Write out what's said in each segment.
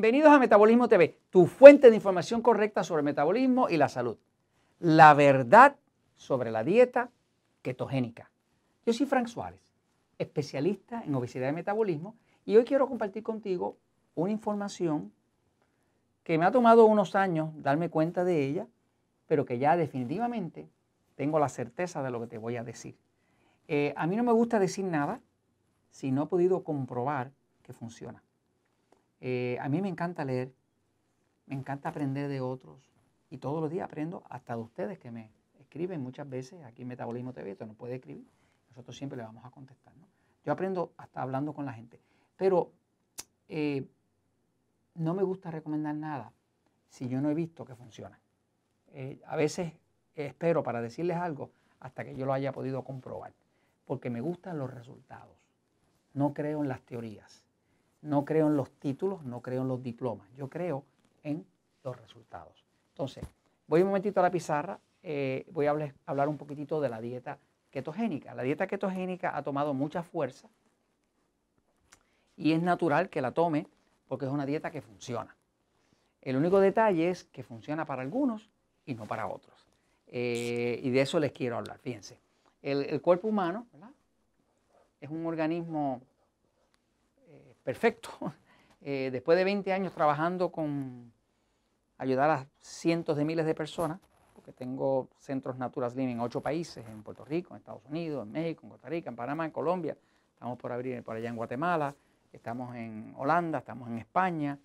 Bienvenidos a Metabolismo TV, tu fuente de información correcta sobre el metabolismo y la salud. La verdad sobre la dieta ketogénica. Yo soy Frank Suárez, especialista en obesidad y metabolismo, y hoy quiero compartir contigo una información que me ha tomado unos años darme cuenta de ella, pero que ya definitivamente tengo la certeza de lo que te voy a decir. Eh, a mí no me gusta decir nada si no he podido comprobar que funciona. Eh, a mí me encanta leer, me encanta aprender de otros y todos los días aprendo hasta de ustedes que me escriben muchas veces aquí en Metabolismo TV, esto no puede escribir, nosotros siempre le vamos a contestar. ¿no? Yo aprendo hasta hablando con la gente, pero eh, no me gusta recomendar nada si yo no he visto que funciona. Eh, a veces espero para decirles algo hasta que yo lo haya podido comprobar, porque me gustan los resultados, no creo en las teorías. No creo en los títulos, no creo en los diplomas, yo creo en los resultados. Entonces, voy un momentito a la pizarra, eh, voy a hablar un poquitito de la dieta ketogénica. La dieta ketogénica ha tomado mucha fuerza y es natural que la tome porque es una dieta que funciona. El único detalle es que funciona para algunos y no para otros. Eh, y de eso les quiero hablar, fíjense. El, cuerpo humano es un organismo perfecto. Eh, después de 20 años trabajando con ayudar a cientos de miles de personas, porque tengo centros Natural Living en ocho países, en Puerto Rico, en Estados Unidos, en México, en Costa Rica, en Panamá, en Colombia, estamos por abrir por allá en Guatemala, estamos en Holanda, estamos en España,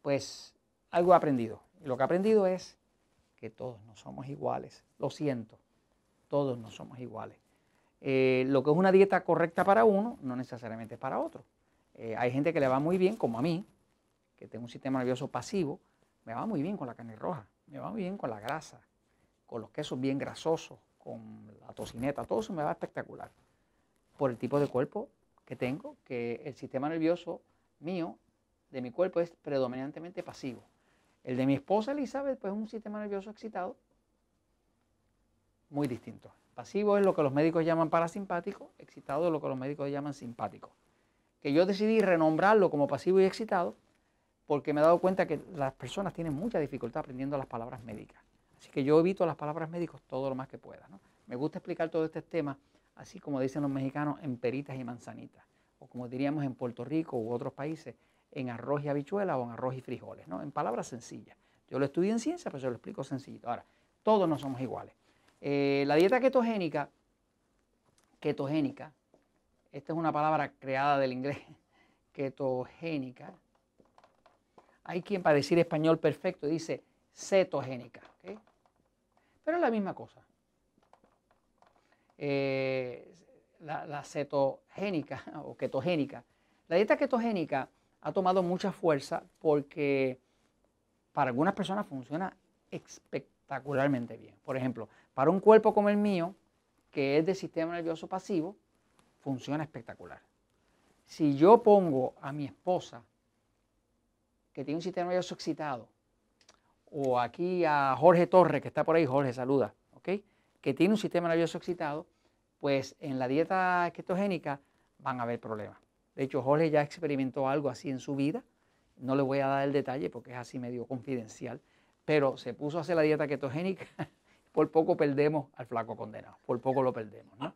pues algo he aprendido. Y lo que he aprendido es que todos no somos iguales, lo siento, todos no somos iguales. Eh, lo que es una dieta correcta para uno no necesariamente es para otro. Eh, hay gente que le va muy bien, como a mí, que tengo un sistema nervioso pasivo, me va muy bien con la carne roja, me va muy bien con la grasa, con los quesos bien grasosos, con la tocineta, todo eso me va espectacular. Por el tipo de cuerpo que tengo, que el sistema nervioso mío, de mi cuerpo, es predominantemente pasivo. El de mi esposa Elizabeth, pues es un sistema nervioso excitado muy distinto. Pasivo es lo que los médicos llaman parasimpático, excitado es lo que los médicos llaman simpático que yo decidí renombrarlo como pasivo y excitado porque me he dado cuenta que las personas tienen mucha dificultad aprendiendo las palabras médicas. Así que yo evito las palabras médicas todo lo más que pueda. Me gusta explicar todo este tema así como dicen los mexicanos, en peritas y manzanitas, o como diríamos en Puerto Rico u otros países, en arroz y habichuela o en arroz y frijoles, ¿no? en palabras sencillas. Yo lo estudié en ciencia, pero yo lo explico sencillito. Ahora, todos no somos iguales. Eh, la dieta ketogénica, ketogénica, esta es una palabra creada del inglés, ketogénica. Hay quien para decir español perfecto dice cetogénica. Pero es la misma cosa. Eh, la, cetogénica o ketogénica. La dieta ketogénica ha tomado mucha fuerza porque para algunas personas funciona espectacularmente bien. Por ejemplo, para un cuerpo como el mío, que es de sistema nervioso pasivo, funciona espectacular. Si yo pongo a mi esposa, que tiene un sistema nervioso excitado, o aquí a Jorge Torres, que está por ahí, Jorge, saluda, ¿ok? Que tiene un sistema nervioso excitado, pues en la dieta ketogénica van a haber problemas. De hecho, Jorge ya experimentó algo así en su vida. No le voy a dar el detalle porque es así medio confidencial, pero se puso a hacer la dieta ketogénica. por poco perdemos al flaco condenado, por poco lo perdemos, ¿no?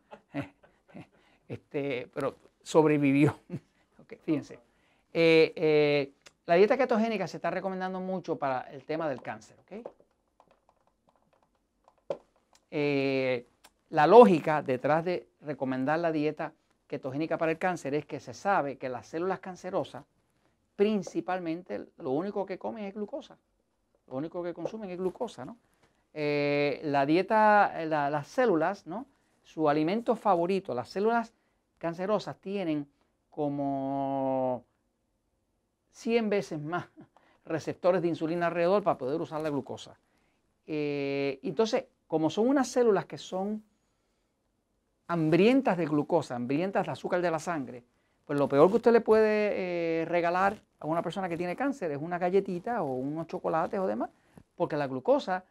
este, pero sobrevivió. fíjense. Eh, eh, la dieta ketogénica se está recomendando mucho para el tema del cáncer. Eh, la lógica detrás de recomendar la dieta ketogénica para el cáncer es que se sabe que las células cancerosas principalmente lo único que comen es glucosa. Lo único que consumen es glucosa, ¿no? la dieta, las células, ¿no? Su alimento favorito, las células cancerosas tienen como 100 veces más receptores de insulina alrededor para poder usar la glucosa. Eh, entonces, como son unas células que son hambrientas de glucosa, hambrientas de azúcar de la sangre, pues lo peor que usted le puede eh, regalar a una persona que tiene cáncer es una galletita o unos chocolates o demás, porque la glucosa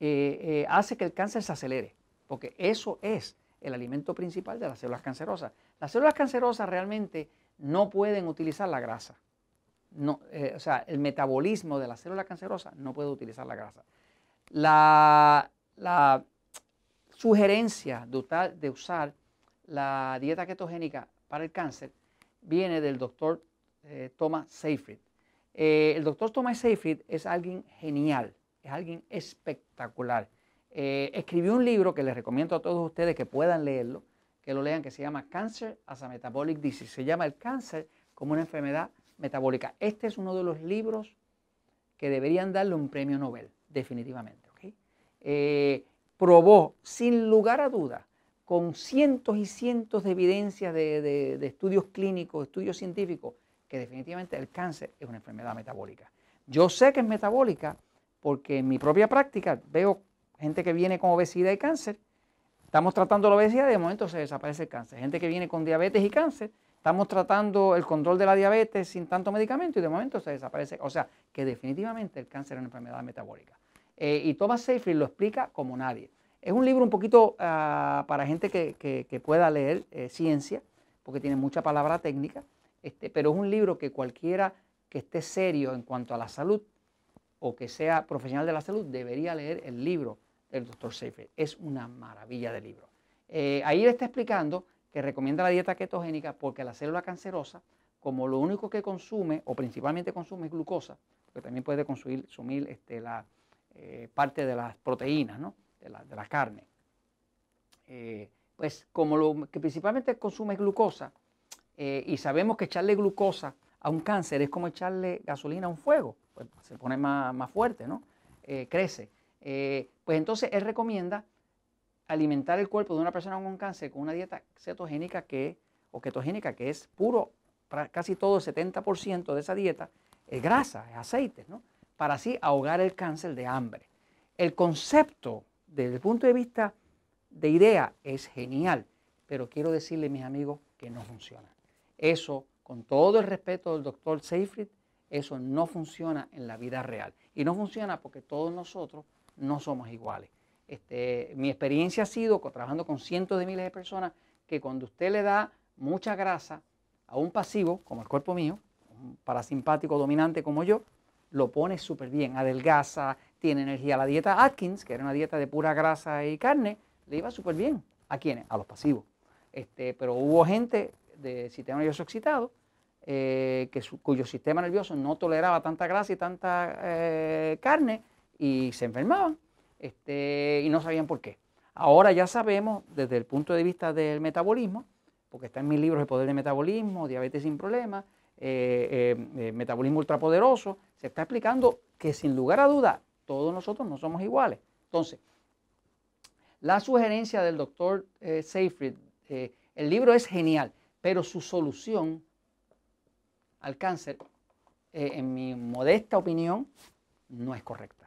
eh, hace que el cáncer se acelere, porque eso es el alimento principal de las células cancerosas. Las células cancerosas realmente no pueden utilizar la grasa. No, eh, o sea, el metabolismo de las células cancerosas no puede utilizar la grasa. La, sugerencia de usar, de usar, la dieta ketogénica para el cáncer viene del doctor eh, Thomas Seyfried. Eh, el doctor Thomas Seyfried es alguien genial, es alguien espectacular. Eh, escribió un libro que les recomiendo a todos ustedes que puedan leerlo, que lo lean, que se llama Cancer as a Metabolic Disease. Se llama el cáncer como una enfermedad metabólica. Este es uno de los libros que deberían darle un premio Nobel, definitivamente. Eh, probó, sin lugar a dudas, con cientos y cientos de evidencias de estudios clínicos, estudios científicos, que definitivamente el cáncer es una enfermedad metabólica. Yo sé que es metabólica porque en mi propia práctica veo gente que viene con obesidad y cáncer, estamos tratando la obesidad y de momento se desaparece el cáncer. Gente que viene con diabetes y cáncer, estamos tratando el control de la diabetes sin tanto medicamento y de momento se desaparece. O sea, que definitivamente el cáncer es una enfermedad metabólica. Eh, y Thomas Seyfried lo explica como nadie. Es un libro un poquito ah, para gente que, pueda leer eh, ciencia, porque tiene mucha palabra técnica, este, pero es un libro que cualquiera que esté serio en cuanto a la salud o que sea profesional de la salud debería leer el libro el doctor Seifert. Es una maravilla de libro. Eh, ahí le está explicando que recomienda la dieta ketogénica porque la célula cancerosa, como lo único que consume o principalmente consume es glucosa, porque también puede consumir, consumir este, la, eh, parte de las proteínas, ¿no? de, la, carne. Eh, pues como lo que principalmente consume es glucosa, y sabemos que echarle glucosa a un cáncer es como echarle gasolina a un fuego, pues se pone más, más fuerte, ¿no? crece. Eh, pues entonces él recomienda alimentar el cuerpo de una persona con cáncer con una dieta cetogénica que, o ketogénica, que es puro, casi todo el 70% de esa dieta es grasa, es aceite, ¿no? para así ahogar el cáncer de hambre. El concepto, desde el punto de vista de idea, es genial, pero quiero decirle, mis amigos, que no funciona. Eso, con todo el respeto del doctor Seyfried, eso no funciona en la vida real. Y no funciona porque todos nosotros no somos iguales. Este, mi experiencia ha sido trabajando con cientos de miles de personas que cuando usted le da mucha grasa a un pasivo, como el cuerpo mío, un parasimpático dominante como yo, lo pone súper bien, adelgaza, tiene energía. La dieta Atkins, que era una dieta de pura grasa y carne, le iba súper bien. ¿A quiénes? A los pasivos. Este, pero hubo gente de sistema nervioso excitado eh, que cuyo sistema nervioso no toleraba tanta grasa y tanta eh, carne y se enfermaban este, y no sabían por qué. Ahora ya sabemos desde el punto de vista del metabolismo, porque está en mis libros El Poder del Metabolismo, Diabetes sin Problemas, eh, eh, eh, Metabolismo Ultrapoderoso, se está explicando que sin lugar a duda todos nosotros no somos iguales. Entonces, la sugerencia del doctor eh, Seyfried, eh, el libro es genial, pero su solución al cáncer, en mi modesta opinión, no es correcta.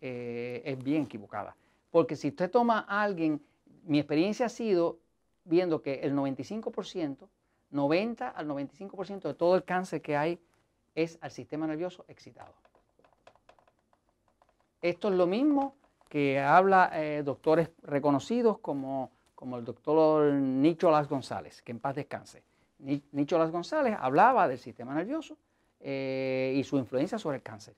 Eh, es bien equivocada. Porque si usted toma a alguien, mi experiencia ha sido viendo que el 95%, 90 al 95% de todo el cáncer que hay es al sistema nervioso excitado. Esto es lo mismo que habla eh, doctores reconocidos como, el doctor Nicholas González, que en paz descanse. Nicholas González hablaba del sistema nervioso eh, y su influencia sobre el cáncer.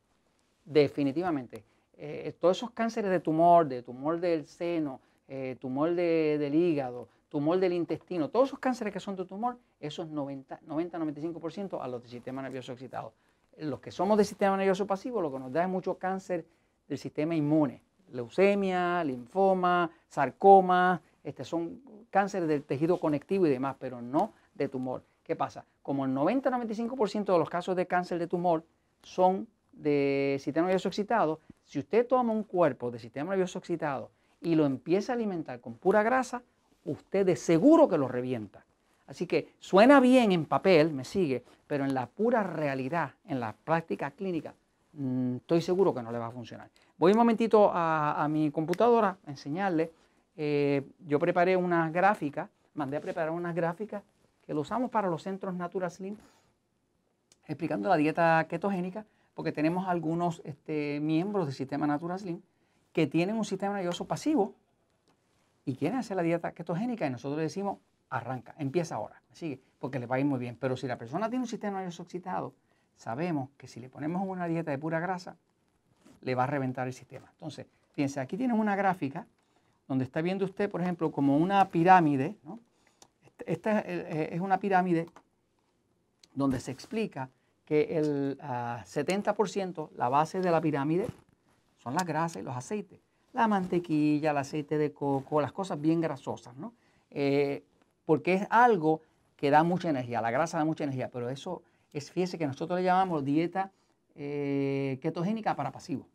Definitivamente, eh, eh, todos esos cánceres de tumor, de tumor del seno, eh, tumor del hígado, tumor del intestino, todos esos cánceres que son de tumor, esos 90-95% a los de sistema nervioso excitado. Los que somos de sistema nervioso pasivo, lo que nos da es mucho cáncer del sistema inmune. Leucemia, linfoma, sarcoma, este son cánceres del tejido conectivo y demás, pero no de tumor. ¿Qué pasa? Como el 90-95% de los casos de cáncer de tumor son de sistema nervioso excitado, si usted toma un cuerpo de sistema nervioso excitado y lo empieza a alimentar con pura grasa, usted de seguro que lo revienta. Así que suena bien en papel, me sigue, pero en la pura realidad, en la práctica clínica, mm, estoy seguro que no le va a funcionar. Voy un momentito a, mi computadora a enseñarle. Eh, yo preparé unas gráficas, mandé a preparar unas gráficas que lo usamos para los centros Natural Slim, explicando la dieta ketogénica porque tenemos algunos este, miembros del sistema Natura Slim que tienen un sistema nervioso pasivo y quieren hacer la dieta ketogénica y nosotros le decimos, arranca, empieza ahora, sigue, porque le va a ir muy bien. Pero si la persona tiene un sistema nervioso excitado, sabemos que si le ponemos una dieta de pura grasa, le va a reventar el sistema. Entonces, fíjense, aquí tienen una gráfica donde está viendo usted, por ejemplo, como una pirámide, ¿no? Este, esta eh, es una pirámide donde se explica que el 70%, ah, la base de la pirámide, son las grasas y los aceites. La mantequilla, el aceite de coco, las cosas bien grasosas, ¿no? Eh, porque es algo que da mucha energía, la grasa da mucha energía, pero eso es, fíjese que nosotros le llamamos dieta eh, ketogénica para pasivo.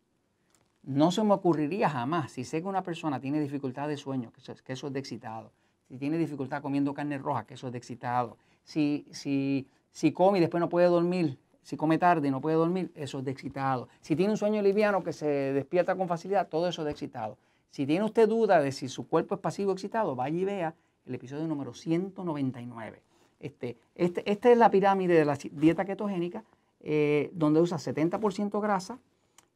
No se me ocurriría jamás, si sé que una persona tiene dificultad de sueño, que eso, es de excitado, si tiene dificultad comiendo carne roja, que eso es de excitado, si, si si come y después no puede dormir, si come tarde y no puede dormir, eso es de excitado. Si tiene un sueño liviano que se despierta con facilidad, todo eso es de excitado. Si tiene usted duda de si su cuerpo es pasivo o excitado, vaya y vea el episodio número 199. Este, este, esta es la pirámide de la dieta ketogénica, eh, donde usa 70% grasa,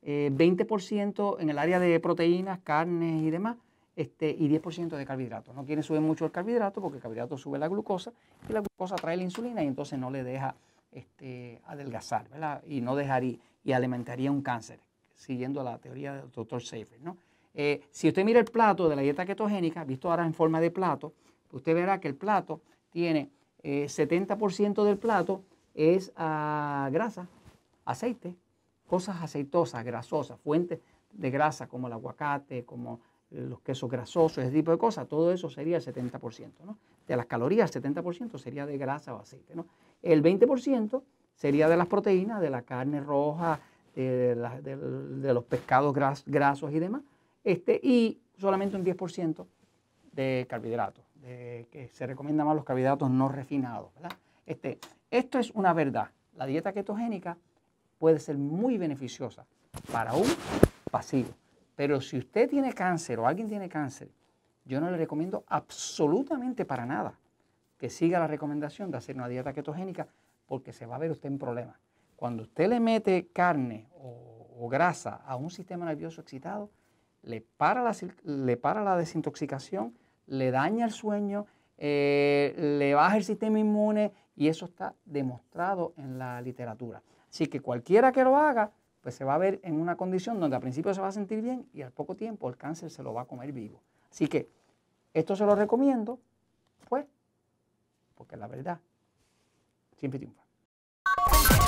20% eh, en el área de proteínas, carnes y demás, este, y 10% de carbohidratos. No quiere subir mucho el carbohidrato porque el carbohidrato sube la glucosa y la glucosa trae la insulina y entonces no le deja este, adelgazar, ¿verdad? Y no dejaría y alimentaría un cáncer, siguiendo la teoría del doctor Seifer, eh, si usted mira el plato de la dieta ketogénica, visto ahora en forma de plato, usted verá que el plato tiene 70% eh, del plato es grasa, aceite, cosas aceitosas, grasosas, fuentes de grasa como el aguacate, como eh, los quesos grasosos, ese tipo de cosas, todo eso sería el 70%. ¿no? De las calorías, el 70% sería de grasa o aceite. ¿no? El 20% sería de las proteínas, de la carne roja, de, los pescados grasos y demás. Este, y solamente un 10% de carbohidratos, de, que se recomienda más los carbohidratos no refinados. Este, esto es una verdad. La dieta ketogénica puede ser muy beneficiosa para un pasivo. Pero si usted tiene cáncer o alguien tiene cáncer, yo no le recomiendo absolutamente para nada que siga la recomendación de hacer una dieta ketogénica porque se va a ver usted en problemas. Cuando usted le mete carne o, grasa a un sistema nervioso excitado, le para la, desintoxicación, le daña el sueño, eh, le baja el sistema inmune y eso está demostrado en la literatura. Así que cualquiera que lo haga, pues se va a ver en una condición donde al principio se va a sentir bien y al poco tiempo el cáncer se lo va a comer vivo. Así que esto se lo recomiendo, pues, porque la verdad siempre triunfa.